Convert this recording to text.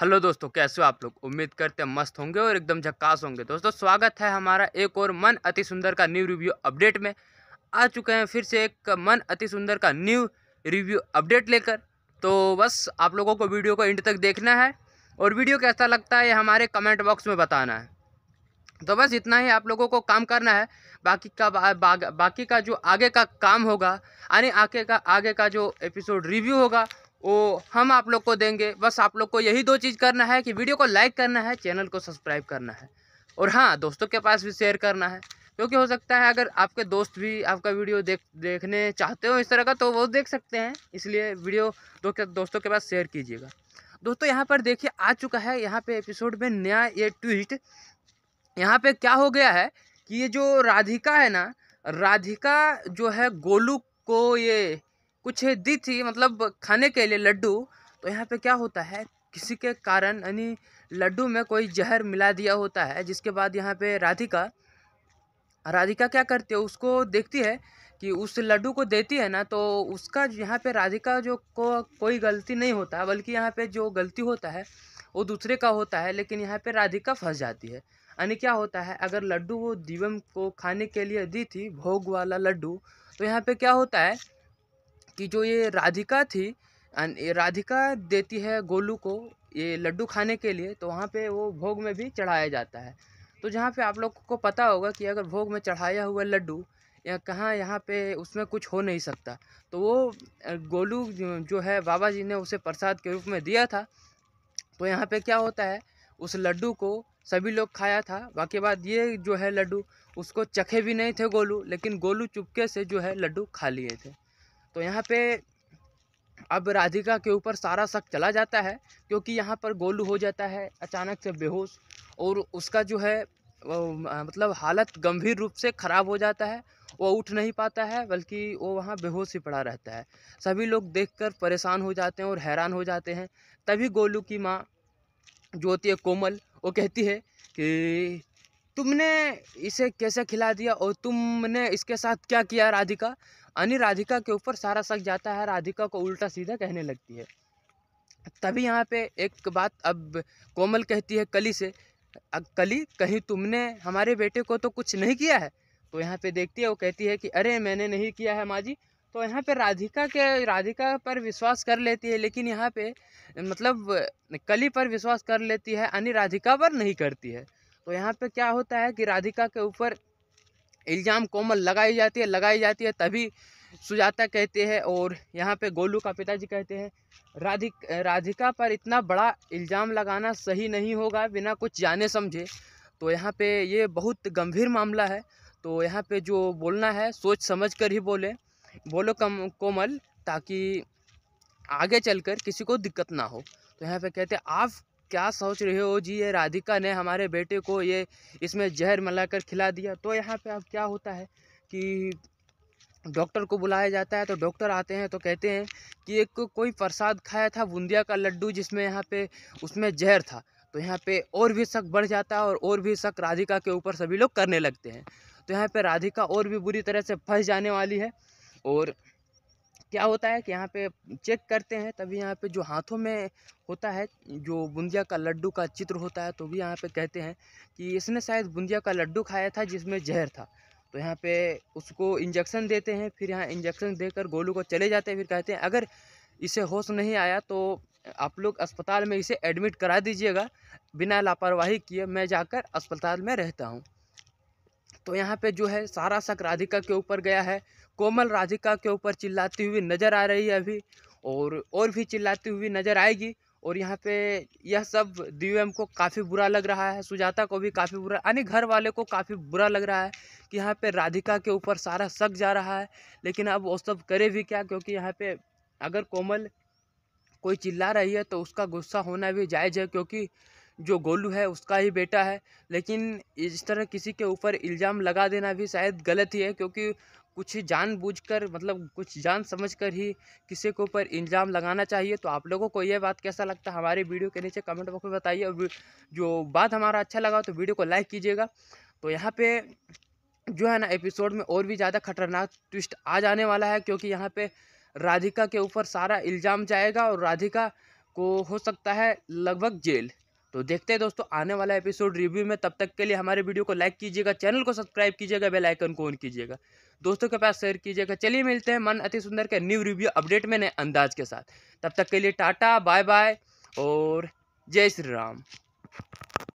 hello दोस्तों कैसे हो आप लोग उम्मीद करते हैं मस्त होंगे और एकदम झक्कास होंगे दोस्तों स्वागत है हमारा एक और मन अति सुंदर का न्यू रिव्यू अपडेट में आ चुके हैं फिर से एक मन अति सुंदर का न्यू रिव्यू अपडेट लेकर तो बस आप लोगों को वीडियो को एंड तक देखना है और वीडियो कैसा लगता है ये हमारे कमेंट बॉक्स में बताना है तो बस इतना ही आप लोगों को काम करना है बाकी का बा, बा, बाकी का जो आगे का काम होगा यानी आगे का आगे का जो एपिसोड रिव्यू होगा वो हम आप लोग को देंगे बस आप लोग को यही दो चीज़ करना है कि वीडियो को लाइक करना है चैनल को सब्सक्राइब करना है और हाँ दोस्तों के पास भी शेयर करना है क्योंकि हो सकता है अगर आपके दोस्त भी आपका वीडियो देख देखने चाहते हो इस तरह का तो वो देख सकते हैं इसलिए वीडियो दो, दोस्तों के पास शेयर कीजिएगा दोस्तों यहाँ पर देखिए आ चुका है यहाँ पे एपिसोड में नया ये ट्विस्ट यहाँ पे क्या हो गया है कि ये जो राधिका है ना राधिका जो है गोलू को ये कुछ दी थी मतलब खाने के लिए लड्डू तो यहाँ पे क्या होता है किसी के कारण यानी लड्डू में कोई जहर मिला दिया होता है जिसके बाद यहाँ पे राधिका राधिका क्या करती है उसको देखती है कि उस लड्डू को देती है ना तो उसका यहाँ पे राधिका जो को कोई गलती नहीं होता बल्कि यहाँ पे जो गलती होता है वो दूसरे का होता है लेकिन यहाँ पे राधिका फंस जाती है यानी क्या होता है अगर लड्डू वो दिवम को खाने के लिए दी थी भोग वाला लड्डू तो यहाँ पे क्या होता है कि जो ये राधिका थी राधिका देती है गोलू को ये लड्डू खाने के लिए तो वहाँ पे वो भोग में भी चढ़ाया जाता है तो जहाँ पे आप लोग को पता होगा कि अगर भोग में चढ़ाया हुआ लड्डू या कहाँ यहाँ पे उसमें कुछ हो नहीं सकता तो वो गोलू जो है बाबा जी ने उसे प्रसाद के रूप में दिया था तो यहाँ पे क्या होता है उस लड्डू को सभी लोग खाया था बाकी बाद ये जो है लड्डू उसको चखे भी नहीं थे गोलू लेकिन गोलू चुपके से जो है लड्डू खा लिए थे तो यहाँ पे अब राधिका के ऊपर सारा शक चला जाता है क्योंकि यहाँ पर गोलू हो जाता है अचानक से बेहोश और उसका जो है मतलब हालत गंभीर रूप से ख़राब हो जाता है वो उठ नहीं पाता है बल्कि वो वहाँ बेहोश ही पड़ा रहता है सभी लोग देखकर परेशान हो जाते हैं और हैरान हो जाते हैं तभी गोलू की माँ जो होती है कोमल वो कहती है कि तुमने इसे कैसे खिला दिया और तुमने इसके साथ क्या किया राधिका अनि राधिका के ऊपर सारा शक जाता है राधिका को उल्टा सीधा कहने लगती है तभी यहाँ पे एक बात अब कोमल कहती है कली से अब कली कहीं तुमने हमारे बेटे को तो कुछ नहीं किया है तो यहाँ पे देखती है वो कहती है कि अरे मैंने नहीं किया है माँ जी तो यहाँ पे राधिका के राधिका पर विश्वास कर लेती है लेकिन यहाँ पे मतलब कली पर विश्वास कर लेती है अनि राधिका पर नहीं करती है तो यहाँ पे क्या होता है कि राधिका के ऊपर इल्ज़ाम कोमल लगाई जाती है लगाई जाती है तभी सुजाता कहते हैं और यहाँ पे गोलू का पिताजी कहते हैं राधिक राधिका पर इतना बड़ा इल्ज़ाम लगाना सही नहीं होगा बिना कुछ जाने समझे तो यहाँ पे ये बहुत गंभीर मामला है तो यहाँ पे जो बोलना है सोच समझ कर ही बोले बोलो कम कोमल ताकि आगे चलकर किसी को दिक्कत ना हो तो यहाँ पे कहते हैं आप क्या सोच रहे हो जी ये राधिका ने हमारे बेटे को ये इसमें जहर मिलाकर खिला दिया तो यहाँ पे अब क्या होता है कि डॉक्टर को बुलाया जाता है तो डॉक्टर आते हैं तो कहते हैं कि एक को, कोई प्रसाद खाया था बुंदिया का लड्डू जिसमें यहाँ पे उसमें जहर था तो यहाँ पे और भी शक बढ़ जाता है और और भी शक राधिका के ऊपर सभी लोग करने लगते हैं तो यहाँ पे राधिका और भी बुरी तरह से फंस जाने वाली है और क्या होता है कि यहाँ पे चेक करते हैं तभी यहाँ पे जो हाथों में होता है जो बुंदिया का लड्डू का चित्र होता है तो भी यहाँ पे कहते हैं कि इसने शायद बुंदिया का लड्डू खाया था जिसमें जहर था तो यहाँ पे उसको इंजेक्शन देते हैं फिर यहाँ इंजेक्शन देकर गोलू को चले जाते हैं फिर कहते हैं अगर इसे होश नहीं आया तो आप लोग अस्पताल में इसे एडमिट करा दीजिएगा बिना लापरवाही किए मैं जाकर अस्पताल में रहता हूँ तो यहाँ पे जो है सारा शक राधिका के ऊपर गया है कोमल राधिका के ऊपर चिल्लाती हुई नज़र आ रही है अभी और और भी चिल्लाती हुई नज़र आएगी और यहाँ पे यह सब दिव्यम को काफ़ी बुरा लग रहा है सुजाता को भी काफ़ी बुरा यानी घर वाले को काफ़ी बुरा लग रहा है कि यहाँ पे राधिका के ऊपर सारा शक जा रहा है लेकिन अब वो सब करे भी क्या क्योंकि यहाँ पे अगर कोमल कोई चिल्ला रही है तो उसका गुस्सा होना भी जायज़ है क्योंकि जो गोलू है उसका ही बेटा है लेकिन इस तरह किसी के ऊपर इल्ज़ाम लगा देना भी शायद गलत ही है क्योंकि कुछ जानबूझकर मतलब कुछ जान समझकर ही किसी के ऊपर इल्ज़ाम लगाना चाहिए तो आप लोगों को यह बात कैसा लगता है हमारे वीडियो के नीचे कमेंट बॉक्स में बताइए और जो बात हमारा अच्छा लगा तो वीडियो को लाइक कीजिएगा तो यहाँ पे जो है ना एपिसोड में और भी ज़्यादा खतरनाक ट्विस्ट आ जाने वाला है क्योंकि यहाँ पर राधिका के ऊपर सारा इल्ज़ाम जाएगा और राधिका को हो सकता है लगभग जेल तो देखते हैं दोस्तों आने वाला एपिसोड रिव्यू में तब तक के लिए हमारे वीडियो को लाइक कीजिएगा चैनल को सब्सक्राइब कीजिएगा बेल आइकन को ऑन कीजिएगा दोस्तों के पास शेयर कीजिएगा चलिए मिलते हैं मन अति सुंदर के न्यू रिव्यू अपडेट में नए अंदाज के साथ तब तक के लिए टाटा बाय बाय और जय श्री राम